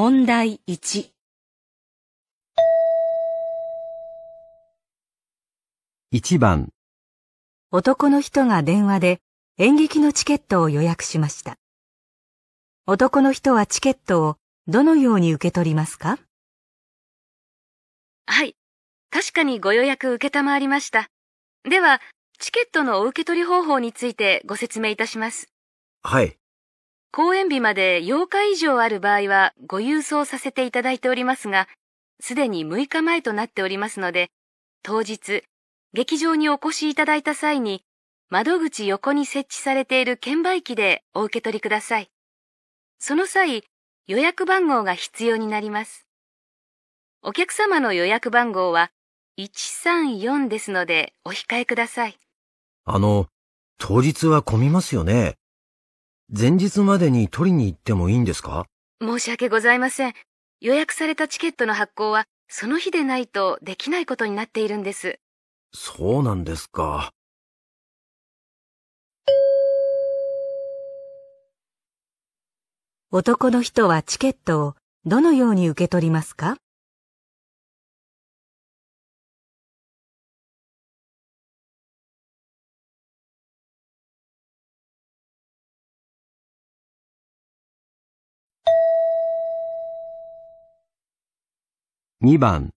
問題1 1番男の人が電話で演劇のチケットを予約しました男の人はチケットをどのように受け取りますかはい確かにご予約受けたまわりましたではチケットのお受け取り方法についてご説明いたしますはい公演日まで8日以上ある場合はご郵送させていただいておりますが、すでに6日前となっておりますので、当日、劇場にお越しいただいた際に、窓口横に設置されている券売機でお受け取りください。その際、予約番号が必要になります。お客様の予約番号は134ですのでお控えください。あの、当日は混みますよね。前日までに取りに行ってもいいんですか申し訳ございません。予約されたチケットの発行は、その日でないとできないことになっているんです。そうなんですか。男の人はチケットをどのように受け取りますか2番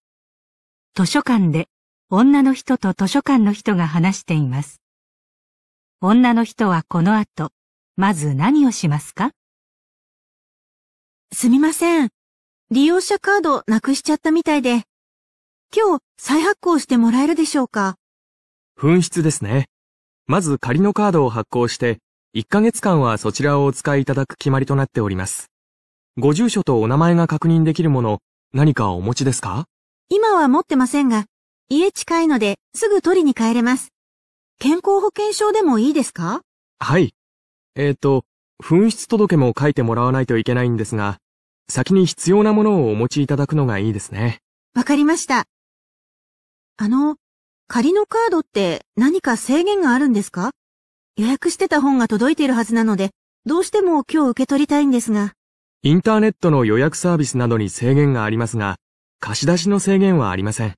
図書館で女の人と図書館の人が話しています。女の人はこの後、まず何をしますかすみません。利用者カードなくしちゃったみたいで、今日再発行してもらえるでしょうか紛失ですね。まず仮のカードを発行して、1ヶ月間はそちらをお使いいただく決まりとなっております。ご住所とお名前が確認できるもの、何かお持ちですか今は持ってませんが、家近いので、すぐ取りに帰れます。健康保険証でもいいですかはい。えっ、ー、と、紛失届も書いてもらわないといけないんですが、先に必要なものをお持ちいただくのがいいですね。わかりました。あの、仮のカードって何か制限があるんですか予約してた本が届いているはずなので、どうしても今日受け取りたいんですが。インターネットの予約サービスなどに制限がありますが、貸し出しの制限はありません。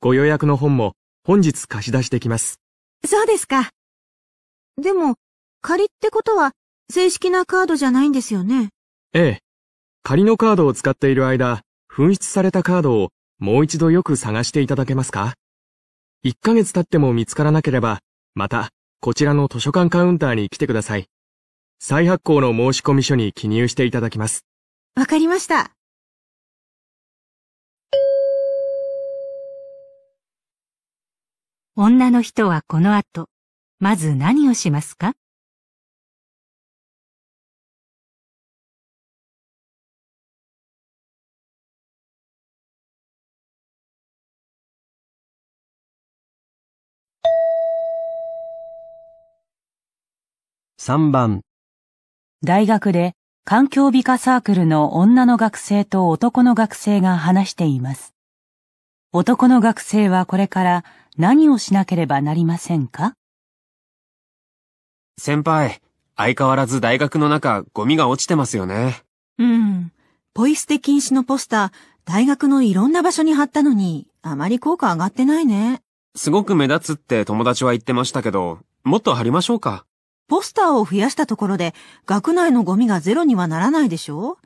ご予約の本も本日貸し出してきます。そうですか。でも、仮ってことは正式なカードじゃないんですよね。ええ。仮のカードを使っている間、紛失されたカードをもう一度よく探していただけますか ?1 ヶ月経っても見つからなければ、また、こちらの図書館カウンターに来てください。再発行の申込書に記入していただきます。わかりました。女の人はこの後、まず何をしますか3番大学で環境美化サークルの女の学生と男の学生が話しています。男の学生はこれから何をしなければなりませんか先輩、相変わらず大学の中ゴミが落ちてますよね。うん。ポイ捨て禁止のポスター、大学のいろんな場所に貼ったのに、あまり効果上がってないね。すごく目立つって友達は言ってましたけど、もっと貼りましょうか。ポスターを増やしたところで、学内のゴミがゼロにはならないでしょ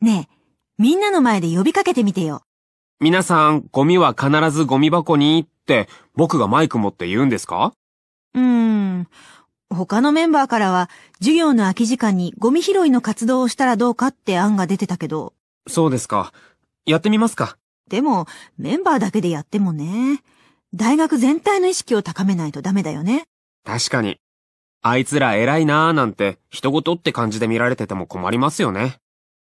ねえ、みんなの前で呼びかけてみてよ。皆さん、ゴミは必ずゴミ箱にって、僕がマイク持って言うんですかうーん。他のメンバーからは、授業の空き時間にゴミ拾いの活動をしたらどうかって案が出てたけど。そうですか。やってみますか。でも、メンバーだけでやってもね。大学全体の意識を高めないとダメだよね。確かに。あいつら偉いなーなんて、人事って感じで見られてても困りますよね。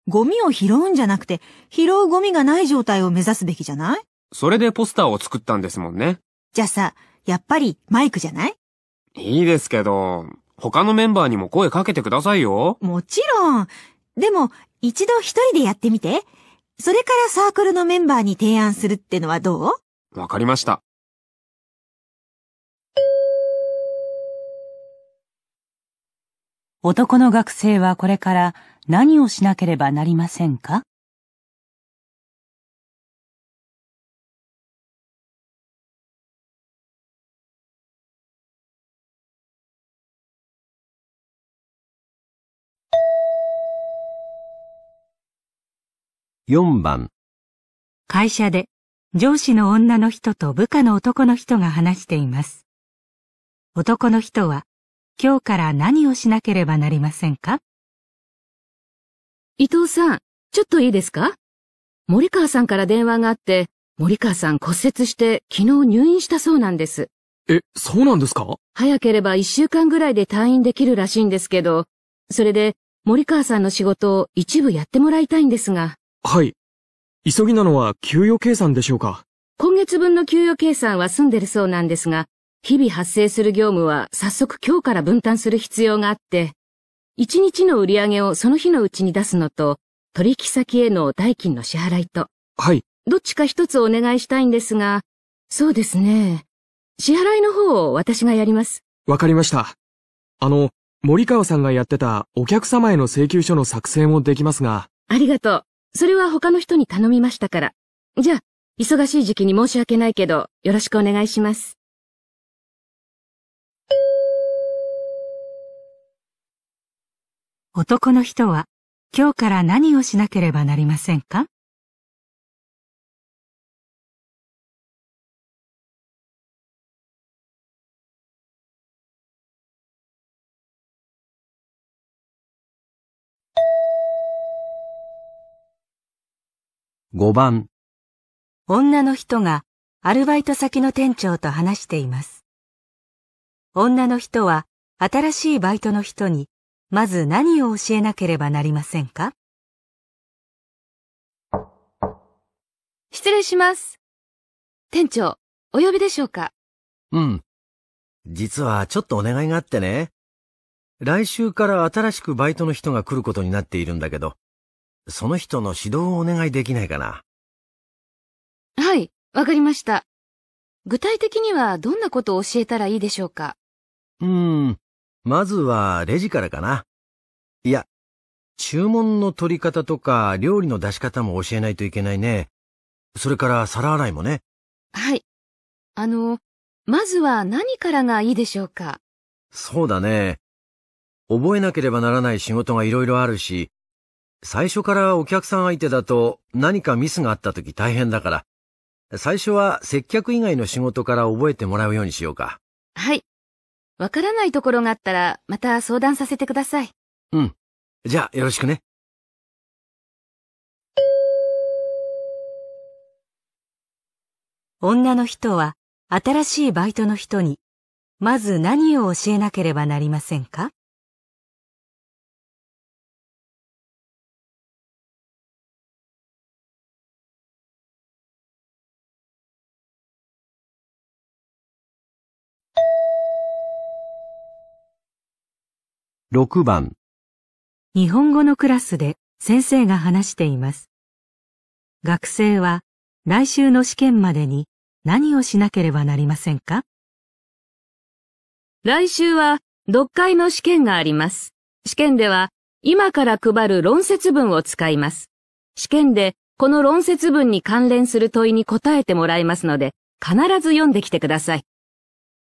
ゴミを拾うんじゃなくて、拾うゴミがない状態を目指すべきじゃないそれでポスターを作ったんですもんね。じゃあさ、やっぱりマイクじゃないいいですけど、他のメンバーにも声かけてくださいよ。もちろん。でも、一度一人でやってみて。それからサークルのメンバーに提案するってのはどうわかりました。男の学生はこれから何をしなければなりませんか4番会社で上司の女の人と部下の男の人が話しています。男の人は今日から何をしなければなりませんか伊藤さん、ちょっといいですか森川さんから電話があって、森川さん骨折して昨日入院したそうなんです。え、そうなんですか早ければ一週間ぐらいで退院できるらしいんですけど、それで森川さんの仕事を一部やってもらいたいんですが。はい。急ぎなのは給与計算でしょうか今月分の給与計算は済んでるそうなんですが、日々発生する業務は早速今日から分担する必要があって、一日の売り上げをその日のうちに出すのと、取引先への代金の支払いと。はい。どっちか一つお願いしたいんですが、そうですね。支払いの方を私がやります。わかりました。あの、森川さんがやってたお客様への請求書の作成もできますが。ありがとう。それは他の人に頼みましたから。じゃあ、忙しい時期に申し訳ないけど、よろしくお願いします。男の人は今日から何をしなければなりませんか5番女の人がアルバイト先の店長と話しています。女の人は新しいバイトの人にまず何を教えなければなりませんか失礼します。店長、お呼びでしょうかうん。実はちょっとお願いがあってね。来週から新しくバイトの人が来ることになっているんだけど、その人の指導をお願いできないかな。はい、わかりました。具体的にはどんなことを教えたらいいでしょうかうーん、まずはレジからかな。いや、注文の取り方とか料理の出し方も教えないといけないね。それから皿洗いもね。はい。あの、まずは何からがいいでしょうかそうだね。覚えなければならない仕事がいろいろあるし、最初からお客さん相手だと何かミスがあった時大変だから、最初は接客以外の仕事から覚えてもらうようにしようか。はい。わからないところがあったら、また相談させてください。うん。じゃあ、よろしくね。女の人は、新しいバイトの人に、まず何を教えなければなりませんか6番日本語のクラスで先生が話しています。学生は来週の試験までに何をしなければなりませんか来週は読解の試験があります。試験では今から配る論説文を使います。試験でこの論説文に関連する問いに答えてもらいますので必ず読んできてください。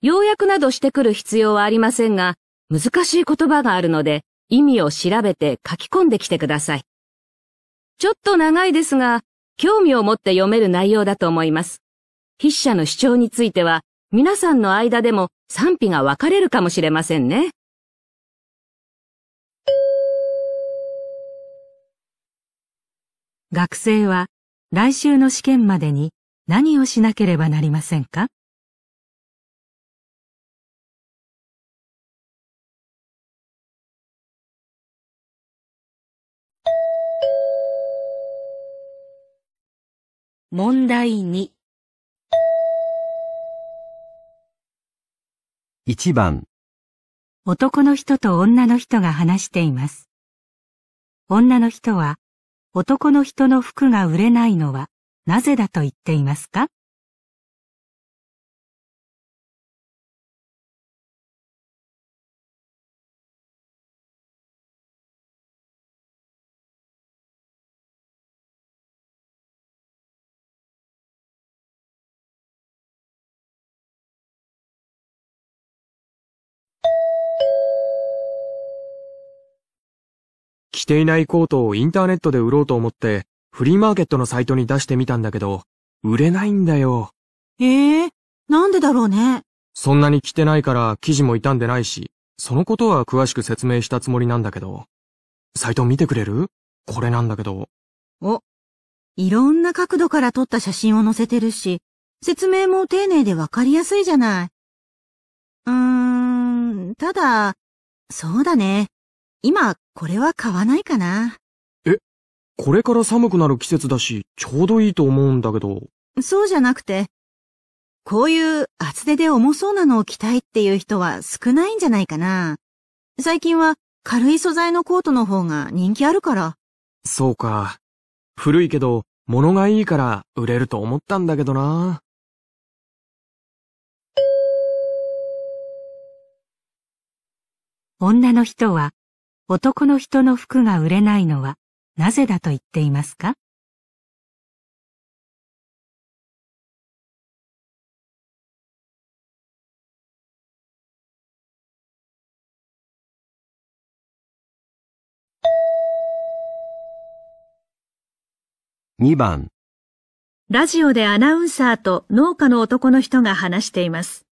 要約などしてくる必要はありませんが、難しい言葉があるので、意味を調べて書き込んできてください。ちょっと長いですが、興味を持って読める内容だと思います。筆者の主張については、皆さんの間でも賛否が分かれるかもしれませんね。学生は来週の試験までに何をしなければなりませんか問題2 1番男の人と女の人が話しています。女の人は男の人の服が売れないのはなぜだと言っていますか着ていないコートをインターネットで売ろうと思って、フリーマーケットのサイトに出してみたんだけど、売れないんだよ。ええー、なんでだろうね。そんなに着てないから記事も傷んでないし、そのことは詳しく説明したつもりなんだけど。サイト見てくれるこれなんだけど。お、いろんな角度から撮った写真を載せてるし、説明も丁寧でわかりやすいじゃない。うーん、ただ、そうだね。今、これは買わないかな。え、これから寒くなる季節だし、ちょうどいいと思うんだけど。そうじゃなくて、こういう厚手で重そうなのを着たいっていう人は少ないんじゃないかな。最近は軽い素材のコートの方が人気あるから。そうか。古いけど、物がいいから売れると思ったんだけどな。女の人は男の人の服が売れないのはなぜだと言っていますか2番ラジオでアナウンサーと農家の男の人が話しています。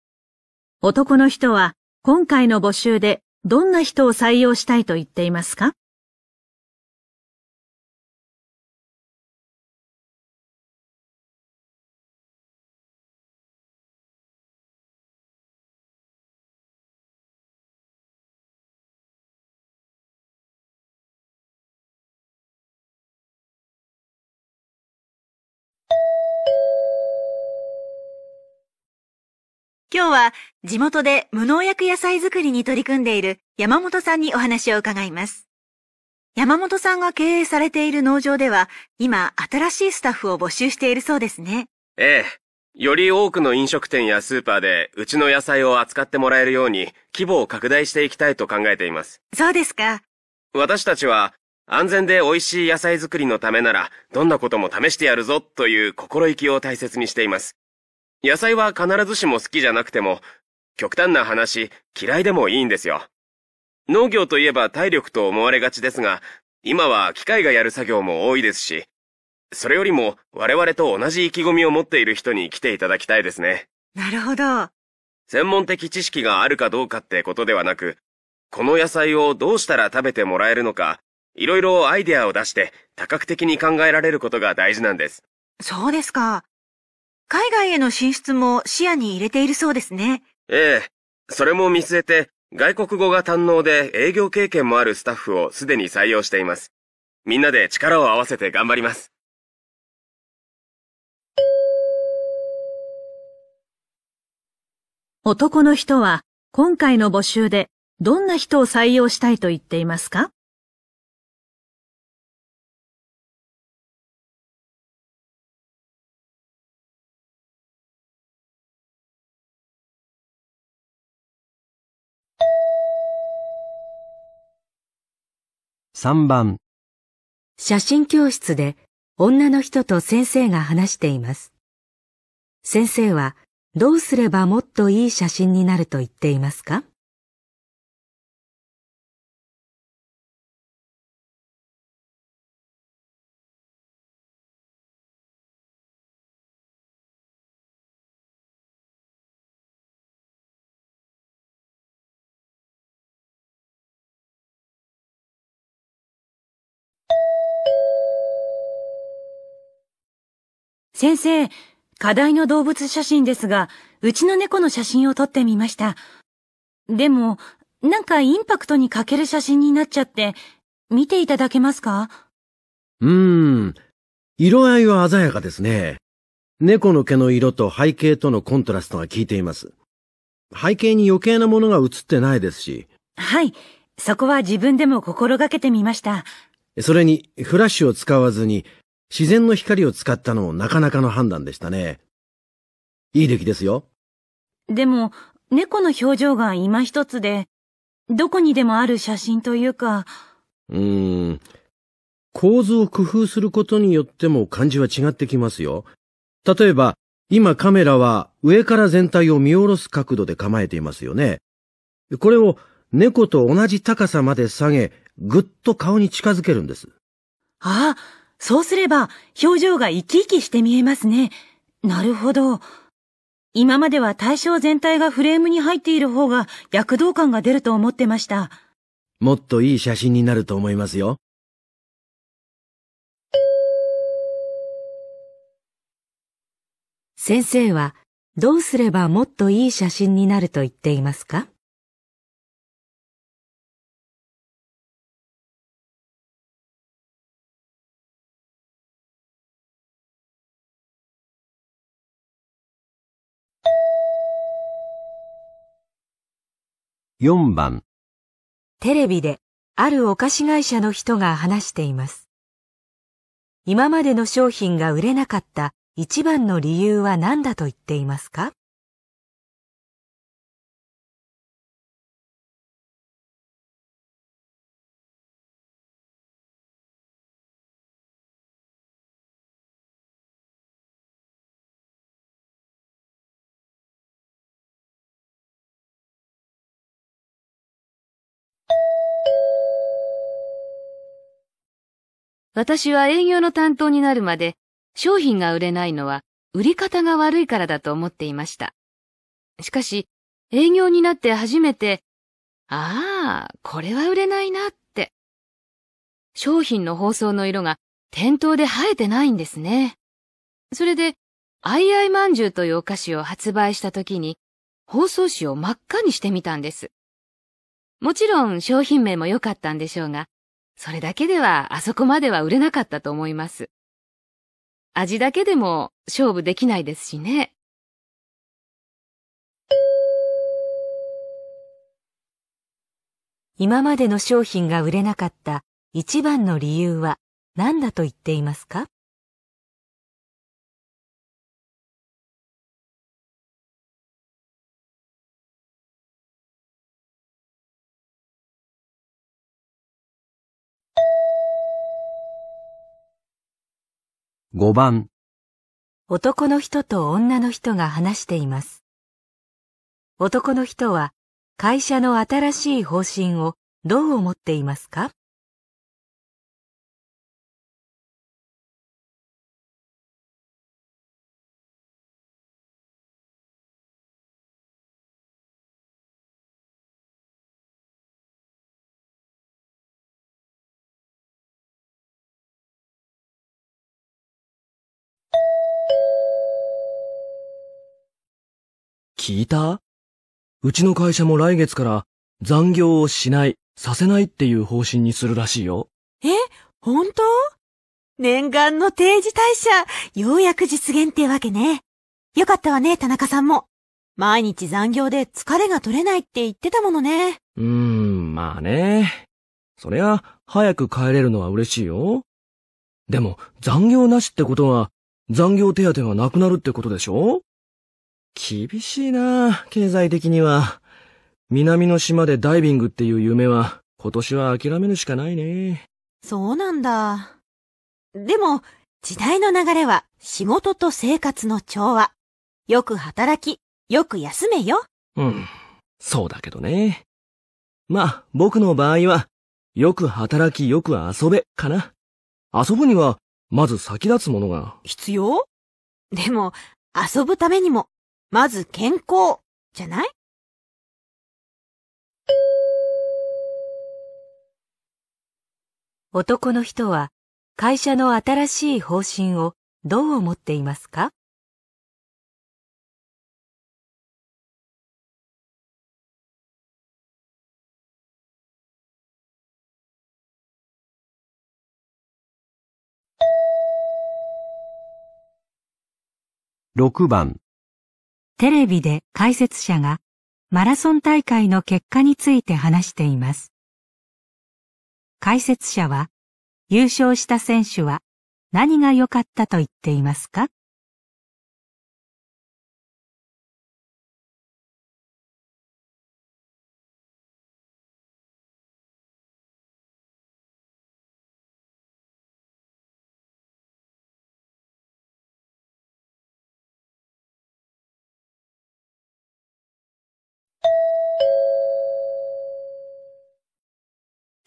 男の人は今回の募集でどんな人を採用したいと言っていますか今日は地元で無農薬野菜作りに取り組んでいる山本さんにお話を伺います。山本さんが経営されている農場では、今、新しいスタッフを募集しているそうですね。ええ。より多くの飲食店やスーパーで、うちの野菜を扱ってもらえるように、規模を拡大していきたいと考えています。そうですか。私たちは、安全で美味しい野菜作りのためなら、どんなことも試してやるぞという心意気を大切にしています。野菜は必ずしも好きじゃなくても、極端な話、嫌いでもいいんですよ。農業といえば体力と思われがちですが、今は機械がやる作業も多いですし、それよりも我々と同じ意気込みを持っている人に来ていただきたいですね。なるほど。専門的知識があるかどうかってことではなく、この野菜をどうしたら食べてもらえるのか、いろいろアイデアを出して多角的に考えられることが大事なんです。そうですか。海外への進出も視野に入れているそうですね。ええ。それも見据えて、外国語が堪能で営業経験もあるスタッフをすでに採用しています。みんなで力を合わせて頑張ります。男の人は今回の募集でどんな人を採用したいと言っていますか3番写真教室で女の人と先生が話しています。先生はどうすればもっといい写真になると言っていますか先生、課題の動物写真ですが、うちの猫の写真を撮ってみました。でも、なんかインパクトに欠ける写真になっちゃって、見ていただけますかうーん。色合いは鮮やかですね。猫の毛の色と背景とのコントラストが効いています。背景に余計なものが映ってないですし。はい。そこは自分でも心がけてみました。それに、フラッシュを使わずに、自然の光を使ったのなかなかの判断でしたね。いい出来ですよ。でも、猫の表情が今一つで、どこにでもある写真というか。うーん。構図を工夫することによっても感じは違ってきますよ。例えば、今カメラは上から全体を見下ろす角度で構えていますよね。これを猫と同じ高さまで下げ、ぐっと顔に近づけるんです。ああ、そうすれば表情が生き生きして見えますね。なるほど。今までは対象全体がフレームに入っている方が躍動感が出ると思ってました。もっといい写真になると思いますよ。先生はどうすればもっといい写真になると言っていますか4番テレビであるお菓子会社の人が話しています。今までの商品が売れなかった一番の理由は何だと言っていますか私は営業の担当になるまで商品が売れないのは売り方が悪いからだと思っていました。しかし、営業になって初めて、ああ、これは売れないなって。商品の包装の色が店頭で生えてないんですね。それで、アイアイまんじゅうというお菓子を発売した時に、包装紙を真っ赤にしてみたんです。もちろん商品名も良かったんでしょうが、それだけではあそこまでは売れなかったと思います。味だけでも勝負できないですしね。今までの商品が売れなかった一番の理由は何だと言っていますか5番男の人と女の人が話しています男の人は会社の新しい方針をどう思っていますか聞いたうちの会社も来月から残業をしない、させないっていう方針にするらしいよ。え本当念願の定時退社、ようやく実現ってわけね。よかったわね、田中さんも。毎日残業で疲れが取れないって言ってたものね。うーん、まあね。そりゃ、早く帰れるのは嬉しいよ。でも、残業なしってことは、残業手当がなくなるってことでしょ厳しいな経済的には。南の島でダイビングっていう夢は、今年は諦めるしかないね。そうなんだ。でも、時代の流れは、仕事と生活の調和。よく働き、よく休めよ。うん、そうだけどね。まあ、僕の場合は、よく働き、よく遊べ、かな。遊ぶには、まず先立つものが。必要でも、遊ぶためにもまず健康、じゃない男の人は会社の新しい方針をどう思っていますか6番テレビで解説者がマラソン大会の結果について話しています。解説者は優勝した選手は何が良かったと言っていますか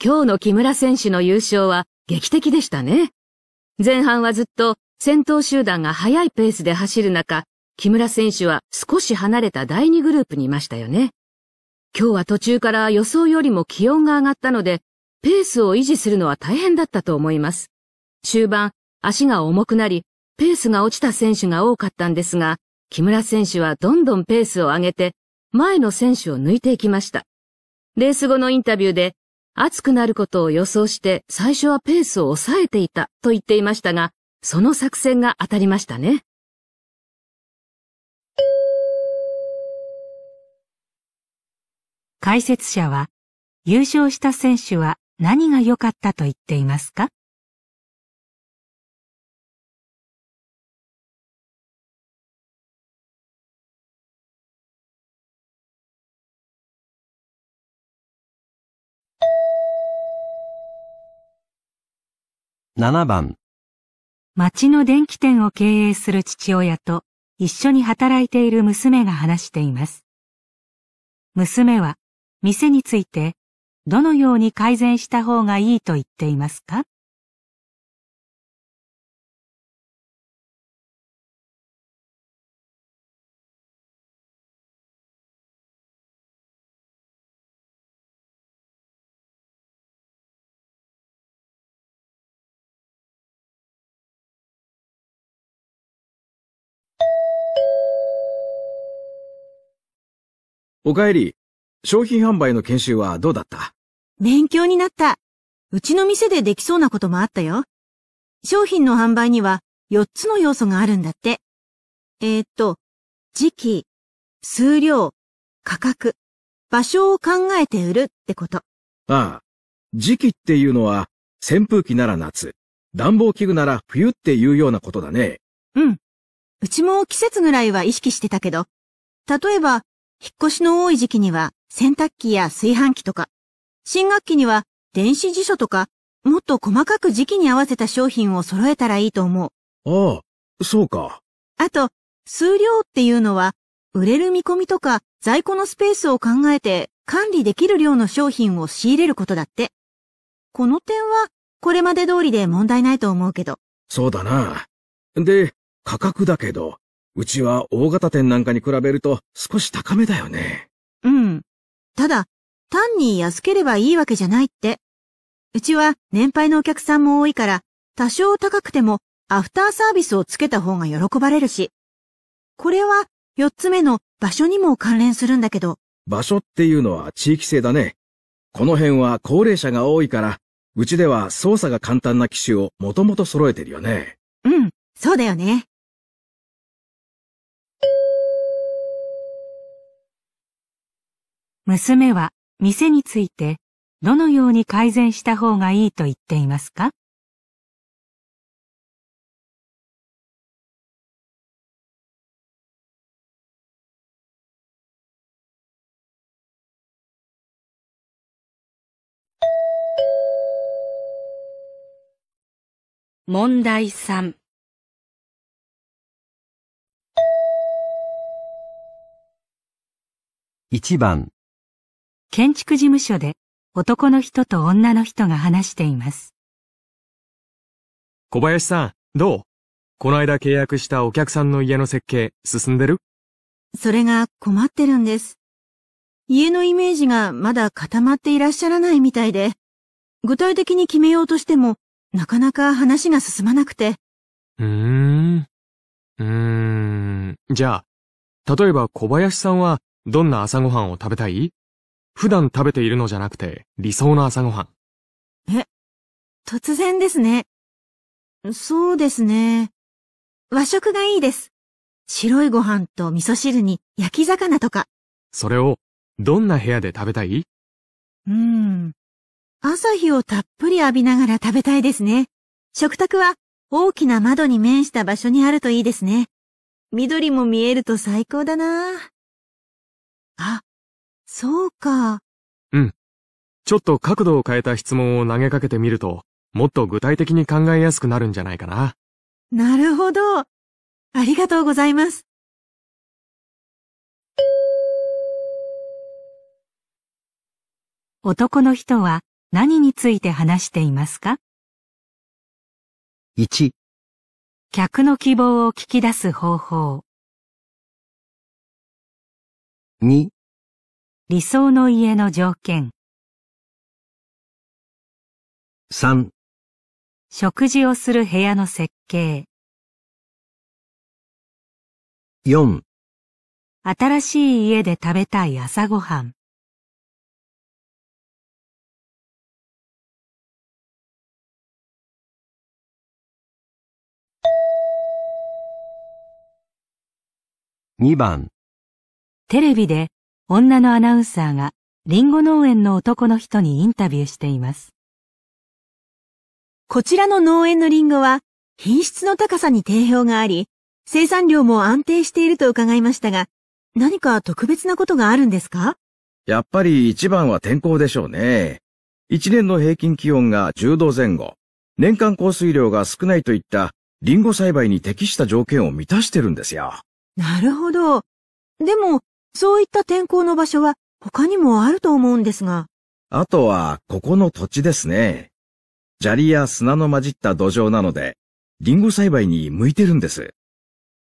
今日の木村選手の優勝は劇的でしたね。前半はずっと先頭集団が速いペースで走る中、木村選手は少し離れた第2グループにいましたよね。今日は途中から予想よりも気温が上がったので、ペースを維持するのは大変だったと思います。終盤、足が重くなり、ペースが落ちた選手が多かったんですが、木村選手はどんどんペースを上げて、前の選手を抜いていきました。レース後のインタビューで、暑くなることを予想して最初はペースを抑えていたと言っていましたが、その作戦が当たりましたね。解説者は、優勝した選手は何が良かったと言っていますか7番町の電気店を経営する父親と一緒に働いている娘が話しています。娘は店についてどのように改善した方がいいと言っていますかおかえり。商品販売の研修はどうだった勉強になった。うちの店でできそうなこともあったよ。商品の販売には4つの要素があるんだって。えー、っと、時期、数量、価格、場所を考えて売るってこと。ああ。時期っていうのは、扇風機なら夏、暖房器具なら冬っていうようなことだね。うん。うちも季節ぐらいは意識してたけど、例えば、引っ越しの多い時期には洗濯機や炊飯器とか、新学期には電子辞書とか、もっと細かく時期に合わせた商品を揃えたらいいと思う。ああ、そうか。あと、数量っていうのは、売れる見込みとか在庫のスペースを考えて管理できる量の商品を仕入れることだって。この点は、これまで通りで問題ないと思うけど。そうだな。で、価格だけど、うちは大型店なんかに比べると少し高めだよね。うん。ただ、単に安ければいいわけじゃないって。うちは年配のお客さんも多いから、多少高くてもアフターサービスをつけた方が喜ばれるし。これは4つ目の場所にも関連するんだけど。場所っていうのは地域性だね。この辺は高齢者が多いから、うちでは操作が簡単な機種をもともと揃えてるよね。うん、そうだよね。娘は店についてどのように改善した方がいいと言っていますか問題3一番建築事務所で男の人と女の人が話しています。小林さん、どうこの間契約したお客さんの家の設計進んでるそれが困ってるんです。家のイメージがまだ固まっていらっしゃらないみたいで、具体的に決めようとしても、なかなか話が進まなくて。うーん。うーん。じゃあ、例えば小林さんはどんな朝ごはんを食べたい普段食べているのじゃなくて、理想の朝ごはん。え、突然ですね。そうですね。和食がいいです。白いご飯と味噌汁に焼き魚とか。それを、どんな部屋で食べたいうーん。朝日をたっぷり浴びながら食べたいですね。食卓は大きな窓に面した場所にあるといいですね。緑も見えると最高だなあ、そうか。うん。ちょっと角度を変えた質問を投げかけてみると、もっと具体的に考えやすくなるんじゃないかな。なるほど。ありがとうございます。男の人は何について話していますか ?1 客の希望を聞き出す方法2理想の家の条件。三、食事をする部屋の設計。四、新しい家で食べたい朝ごはん。2番テレビで女のアナウンサーがリンゴ農園の男の人にインタビューしています。こちらの農園のリンゴは品質の高さに定評があり、生産量も安定していると伺いましたが、何か特別なことがあるんですかやっぱり一番は天候でしょうね。一年の平均気温が10度前後、年間降水量が少ないといったリンゴ栽培に適した条件を満たしてるんですよ。なるほど。でも、そういった天候の場所は他にもあると思うんですが。あとは、ここの土地ですね。砂利や砂の混じった土壌なので、リンゴ栽培に向いてるんです。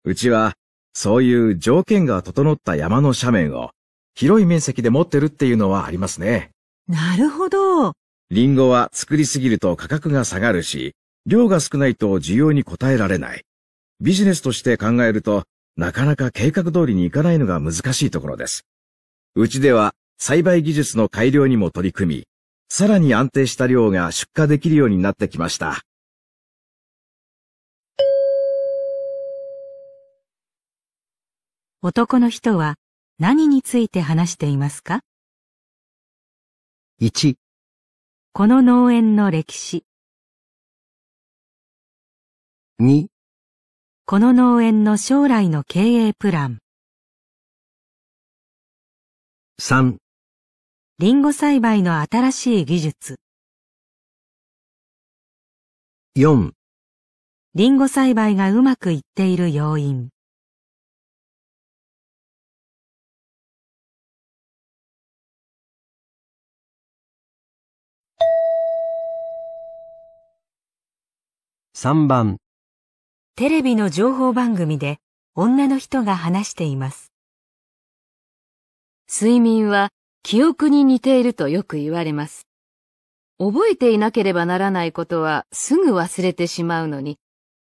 うちは、そういう条件が整った山の斜面を、広い面積で持ってるっていうのはありますね。なるほど。リンゴは作りすぎると価格が下がるし、量が少ないと需要に応えられない。ビジネスとして考えると、なかなか計画通りにいかないのが難しいところです。うちでは栽培技術の改良にも取り組み、さらに安定した量が出荷できるようになってきました。男の人は何について話していますか ?1 この農園の歴史2この農園の将来の経営プラン。3リンゴ栽培の新しい技術。4リンゴ栽培がうまくいっている要因。3番テレビの情報番組で女の人が話しています。睡眠は記憶に似ているとよく言われます。覚えていなければならないことはすぐ忘れてしまうのに、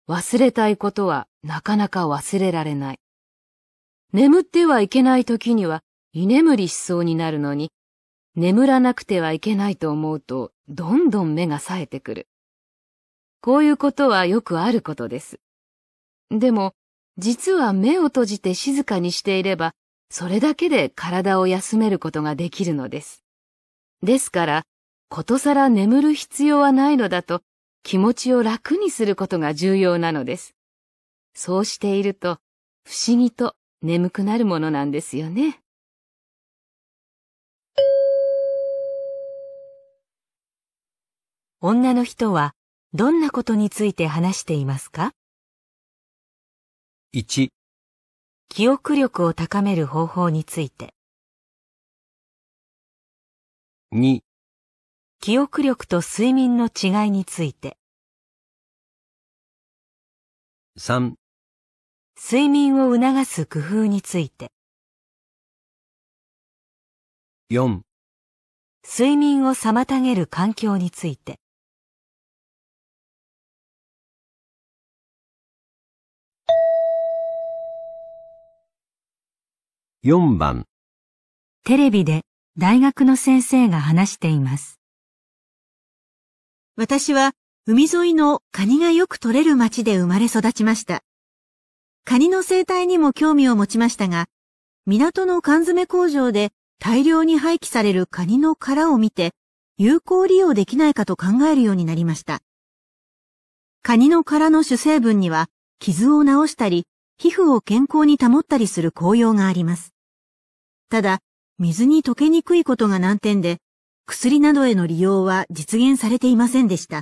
忘れたいことはなかなか忘れられない。眠ってはいけない時には居眠りしそうになるのに、眠らなくてはいけないと思うと、どんどん目が冴えてくる。こういうことはよくあることです。でも、実は目を閉じて静かにしていれば、それだけで体を休めることができるのです。ですから、ことさら眠る必要はないのだと、気持ちを楽にすることが重要なのです。そうしていると、不思議と眠くなるものなんですよね。女の人はどんなことについて話していますか1記憶力を高める方法について2記憶力と睡眠の違いについて3睡眠を促す工夫について4睡眠を妨げる環境について4番テレビで大学の先生が話しています。私は海沿いのカニがよく取れる町で生まれ育ちました。カニの生態にも興味を持ちましたが、港の缶詰工場で大量に廃棄されるカニの殻を見て、有効利用できないかと考えるようになりました。カニの殻の主成分には、傷を治したり、皮膚を健康に保ったりする効用があります。ただ、水に溶けにくいことが難点で、薬などへの利用は実現されていませんでした。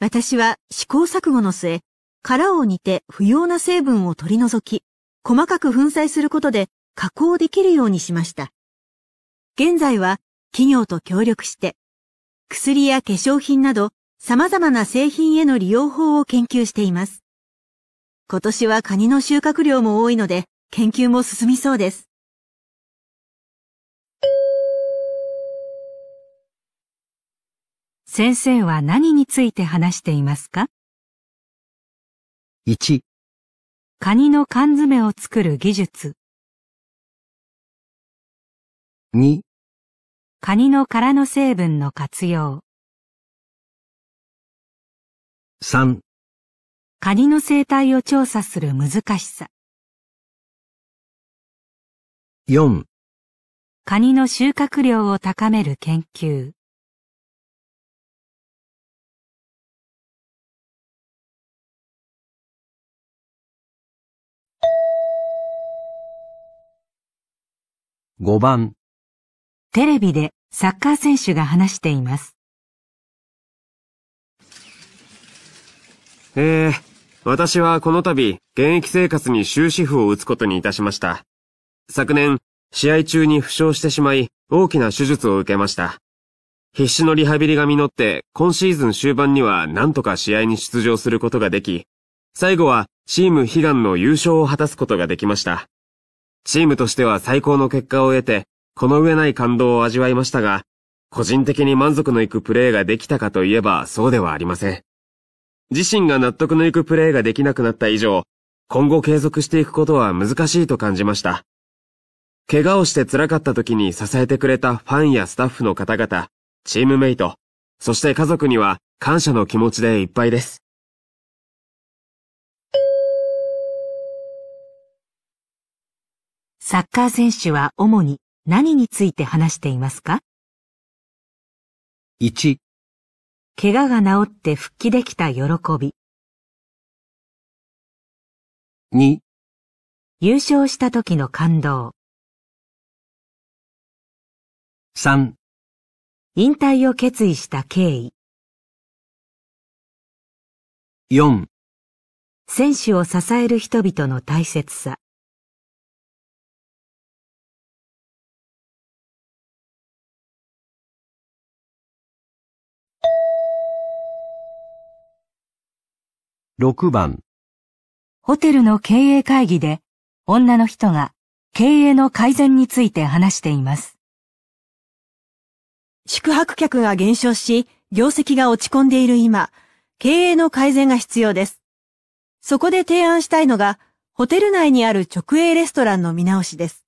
私は試行錯誤の末、殻を煮て不要な成分を取り除き、細かく粉砕することで加工できるようにしました。現在は企業と協力して、薬や化粧品など様々な製品への利用法を研究しています。今年はカニの収穫量も多いので研究も進みそうです。先生は何について話していますか ?1 カニの缶詰を作る技術2カニの殻の成分の活用3カニの生態を調査する難しさ4カニの収穫量を高める研究5番テレビでサッカー選手が話しています。えー、私はこの度、現役生活に終止符を打つことにいたしました。昨年、試合中に負傷してしまい、大きな手術を受けました。必死のリハビリが実って、今シーズン終盤には何とか試合に出場することができ、最後はチーム悲願の優勝を果たすことができました。チームとしては最高の結果を得て、この上ない感動を味わいましたが、個人的に満足のいくプレーができたかといえばそうではありません。自身が納得のいくプレーができなくなった以上、今後継続していくことは難しいと感じました。怪我をして辛かった時に支えてくれたファンやスタッフの方々、チームメイト、そして家族には感謝の気持ちでいっぱいです。サッカー選手は主に何について話していますか ?1、怪我が治って復帰できた喜び。2、優勝した時の感動。3、引退を決意した経緯。4、選手を支える人々の大切さ。6番ホテルの経営会議で女の人が経営の改善について話しています。宿泊客が減少し、業績が落ち込んでいる今、経営の改善が必要です。そこで提案したいのが、ホテル内にある直営レストランの見直しです。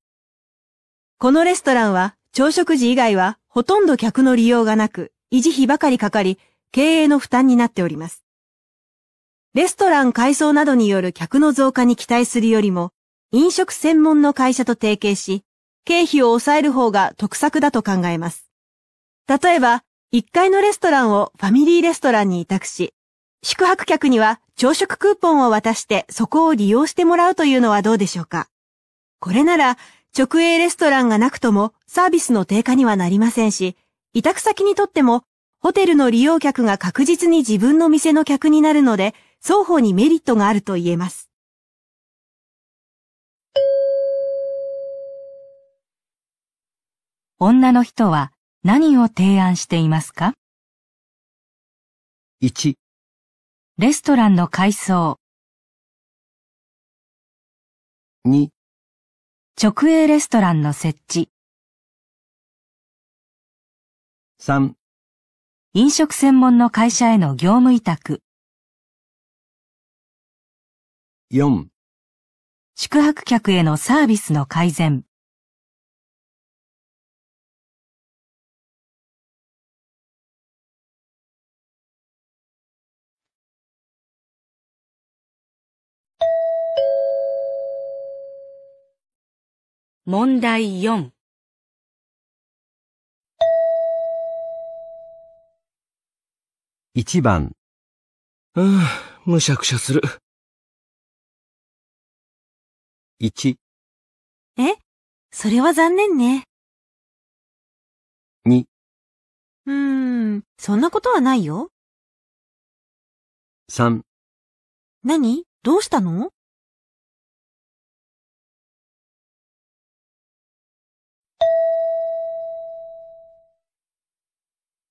このレストランは朝食時以外はほとんど客の利用がなく、維持費ばかりかかり、経営の負担になっております。レストラン改装などによる客の増加に期待するよりも、飲食専門の会社と提携し、経費を抑える方が得策だと考えます。例えば、1階のレストランをファミリーレストランに委託し、宿泊客には朝食クーポンを渡してそこを利用してもらうというのはどうでしょうか。これなら、直営レストランがなくともサービスの低下にはなりませんし、委託先にとってもホテルの利用客が確実に自分の店の客になるので、双方にメリットがあると言えます。女の人は何を提案していますか ?1 レストランの改装2直営レストランの設置3飲食専門の会社への業務委託4宿泊客へのサービスの改善問題4一番。うん、むしゃくしゃする。1えそれは残念ね。2うーん、そんなことはないよ。3何どうしたの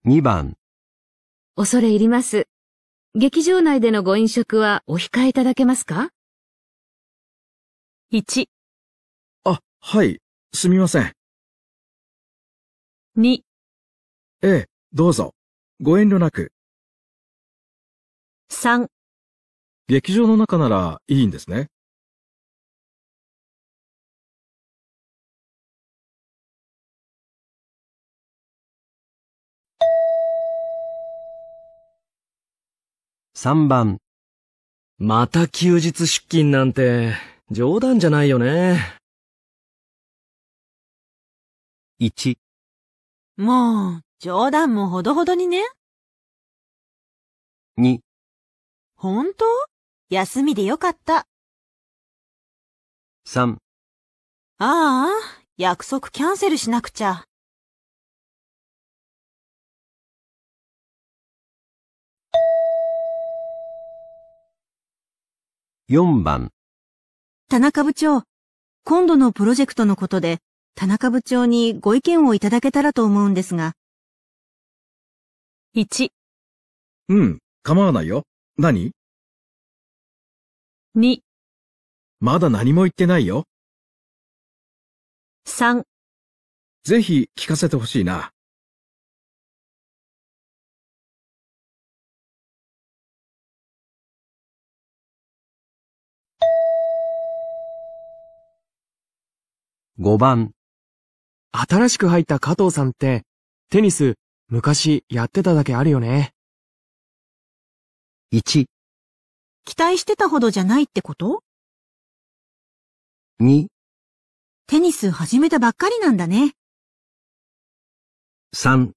2番恐れ入ります。劇場内でのご飲食はお控えいただけますか1あ、はい、すみません。2ええ、どうぞ。ご遠慮なく。3劇場の中ならいいんですね。3番。また休日出勤なんて。冗談じゃないよね。1もう、冗談もほどほどにね。2本当休みでよかった。3ああ、約束キャンセルしなくちゃ。4番田中部長、今度のプロジェクトのことで、田中部長にご意見をいただけたらと思うんですが。1、うん、構わないよ。何2、まだ何も言ってないよ。3、ぜひ聞かせてほしいな。5番。新しく入った加藤さんって、テニス、昔やってただけあるよね。1。期待してたほどじゃないってこと2。テニス始めたばっかりなんだね。3。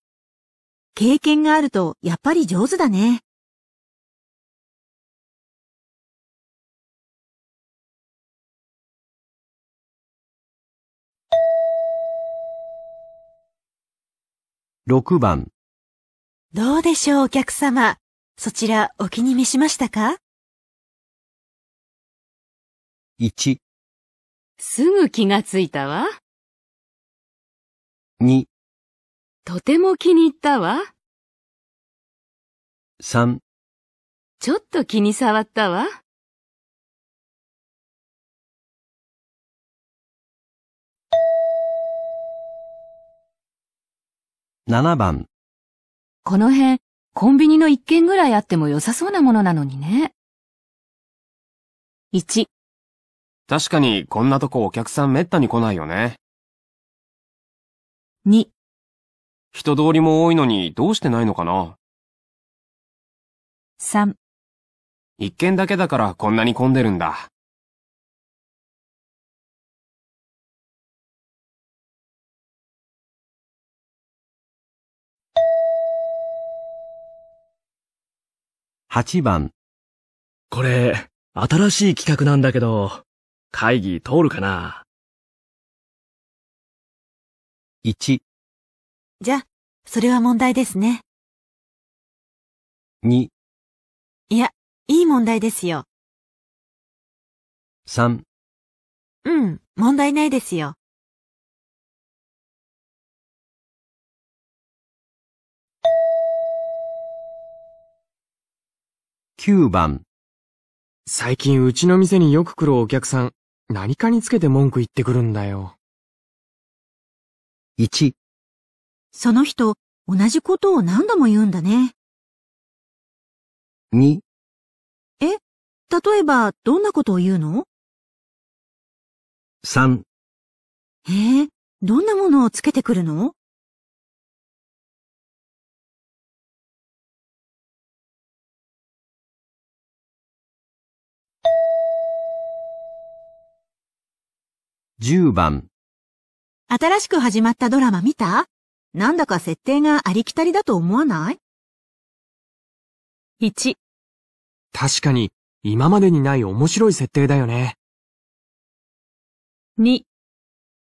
経験があると、やっぱり上手だね。6番どうでしょうお客様。そちらお気に召しましたか ?1、すぐ気がついたわ。2、とても気に入ったわ。3ちょっと気に障ったわ。7番。この辺、コンビニの一軒ぐらいあっても良さそうなものなのにね。1、確かにこんなとこお客さんめったに来ないよね。2、人通りも多いのにどうしてないのかな3、一軒だけだからこんなに混んでるんだ。8番。これ、新しい企画なんだけど、会議通るかな ?1、じゃ、それは問題ですね。2、いや、いい問題ですよ。3。うん、問題ないですよ。9番。最近うちの店によく来るお客さん、何かにつけて文句言ってくるんだよ。1。その人、同じことを何度も言うんだね。2。え、例えば、どんなことを言うの ?3。えどんなものをつけてくるの10番新しく始まったドラマ見たなんだか設定がありきたりだと思わない ?1 確かに今までにない面白い設定だよね。2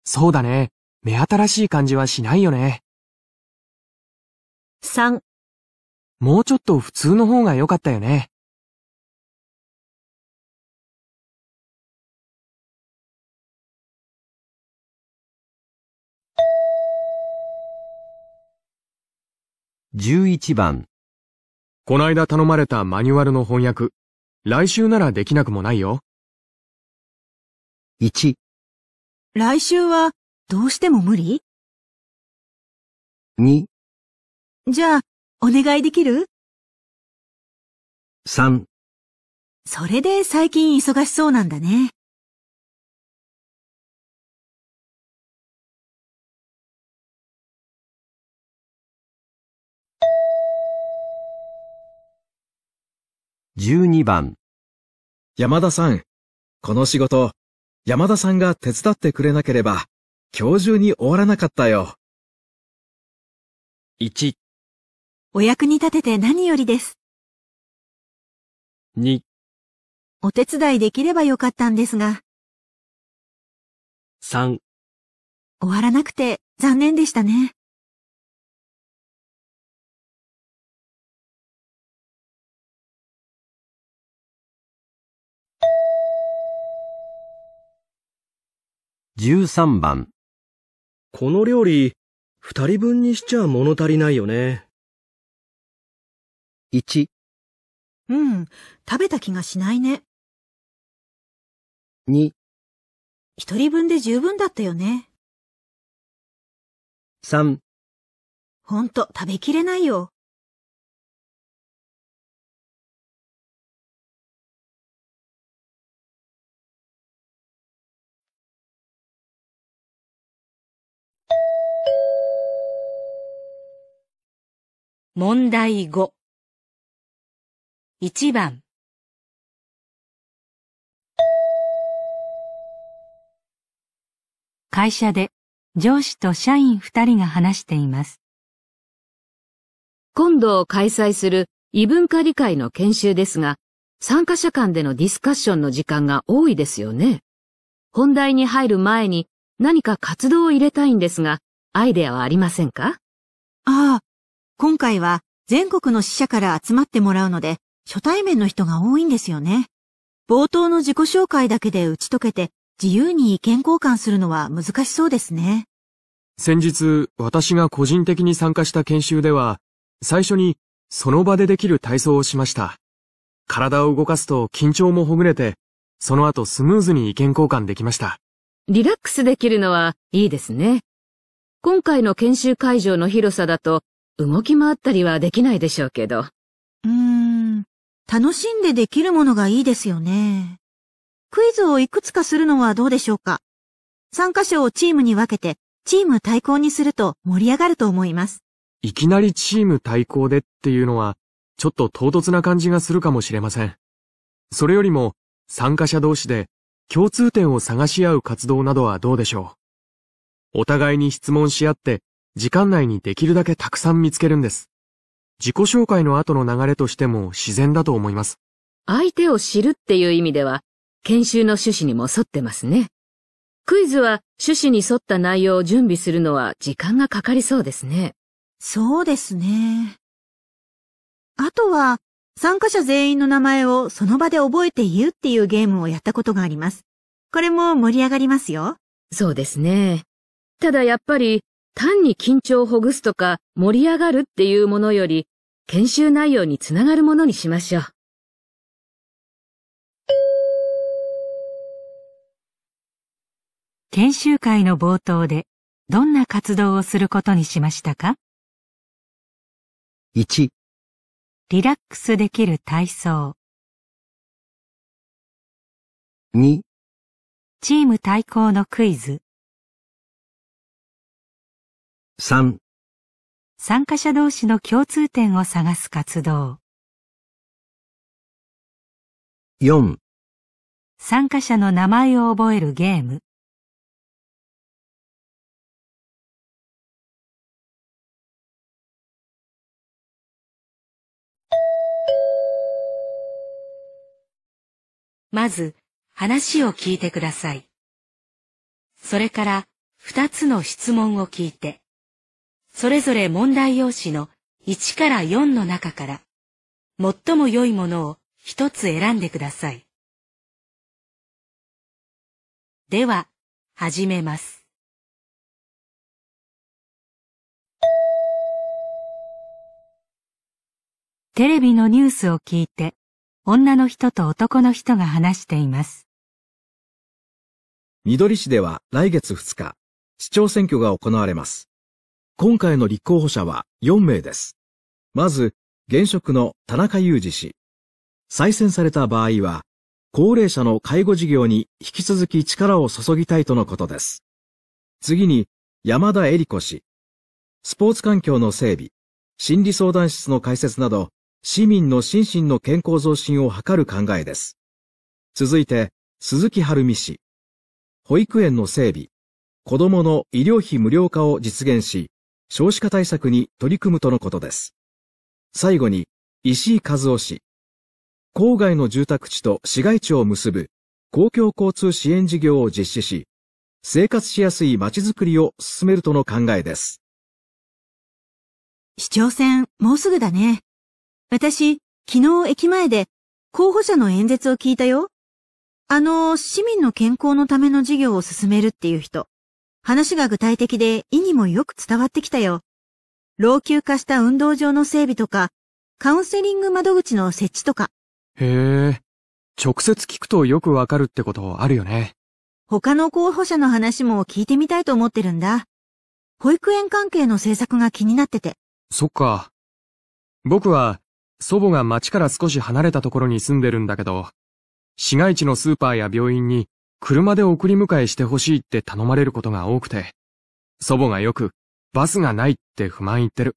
そうだね。目新しい感じはしないよね。3もうちょっと普通の方が良かったよね。11番。こないだ頼まれたマニュアルの翻訳、来週ならできなくもないよ。1、来週はどうしても無理2、じゃあ、お願いできる3、それで最近忙しそうなんだね。12番山田さん、この仕事、山田さんが手伝ってくれなければ、今日中に終わらなかったよ。1、お役に立てて何よりです。2、お手伝いできればよかったんですが、3、終わらなくて残念でしたね。13番この料理、二人分にしちゃ物足りないよね。1、うん、食べた気がしないね。2、一人分で十分だったよね。3、ほんと食べきれないよ。問題5。1番。会社で上司と社員2人が話しています。今度開催する異文化理解の研修ですが、参加者間でのディスカッションの時間が多いですよね。本題に入る前に何か活動を入れたいんですが、アイデアはありませんかああ、今回は全国の死者から集まってもらうので、初対面の人が多いんですよね。冒頭の自己紹介だけで打ち解けて、自由に意見交換するのは難しそうですね。先日、私が個人的に参加した研修では、最初にその場でできる体操をしました。体を動かすと緊張もほぐれて、その後スムーズに意見交換できました。リラックスできるのはいいですね。今回の研修会場の広さだと動き回ったりはできないでしょうけど。うーん、楽しんでできるものがいいですよね。クイズをいくつかするのはどうでしょうか参加者をチームに分けて、チーム対抗にすると盛り上がると思います。いきなりチーム対抗でっていうのは、ちょっと唐突な感じがするかもしれません。それよりも、参加者同士で共通点を探し合う活動などはどうでしょう。お互いに質問し合って時間内にできるだけたくさん見つけるんです。自己紹介の後の流れとしても自然だと思います。相手を知るっていう意味では、研修の趣旨にも沿ってますね。クイズは趣旨に沿った内容を準備するのは時間がかかりそうですね。そうですね。あとは、参加者全員の名前をその場で覚えて言うっていうゲームをやったことがあります。これも盛り上がりますよ。そうですね。ただやっぱり単に緊張をほぐすとか盛り上がるっていうものより、研修内容につながるものにしましょう。研修会の冒頭でどんな活動をすることにしましたか ?1 リラックスできる体操2チーム対抗のクイズ3参加者同士の共通点を探す活動4参加者の名前を覚えるゲームまず話を聞いてください。それから二つの質問を聞いてそれぞれ問題用紙の1から4の中から、最も良いものを一つ選んでください。では、始めます。テレビのニュースを聞いて、女の人と男の人が話しています。緑市では来月2日、市長選挙が行われます。今回の立候補者は4名です。まず、現職の田中裕二氏。再選された場合は、高齢者の介護事業に引き続き力を注ぎたいとのことです。次に、山田恵里子氏。スポーツ環境の整備、心理相談室の開設など、市民の心身の健康増進を図る考えです。続いて、鈴木晴美氏。保育園の整備、子供の医療費無料化を実現し、少子化対策に取り組むとのことです。最後に、石井和夫氏。郊外の住宅地と市街地を結ぶ公共交通支援事業を実施し、生活しやすい街づくりを進めるとの考えです。市長選、もうすぐだね。私、昨日駅前で候補者の演説を聞いたよ。あの、市民の健康のための事業を進めるっていう人。話が具体的で意義もよく伝わってきたよ。老朽化した運動場の整備とか、カウンセリング窓口の設置とか。へえ、直接聞くとよくわかるってことあるよね。他の候補者の話も聞いてみたいと思ってるんだ。保育園関係の政策が気になってて。そっか。僕は、祖母が町から少し離れたところに住んでるんだけど、市街地のスーパーや病院に車で送り迎えしてほしいって頼まれることが多くて、祖母がよく、バスがないって不満言ってる。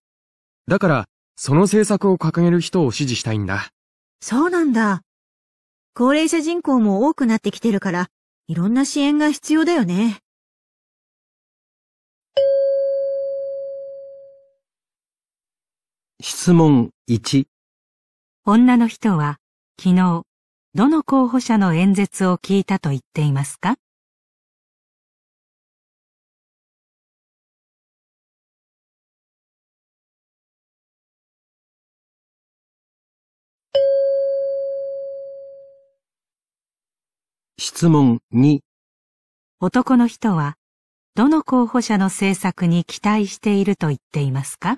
だから、その政策を掲げる人を支持したいんだ。そうなんだ。高齢者人口も多くなってきてるから、いろんな支援が必要だよね。質問1女の人は昨日どの候補者の演説を聞いたと言っていますか質問2男の人はどの候補者の政策に期待していると言っていますか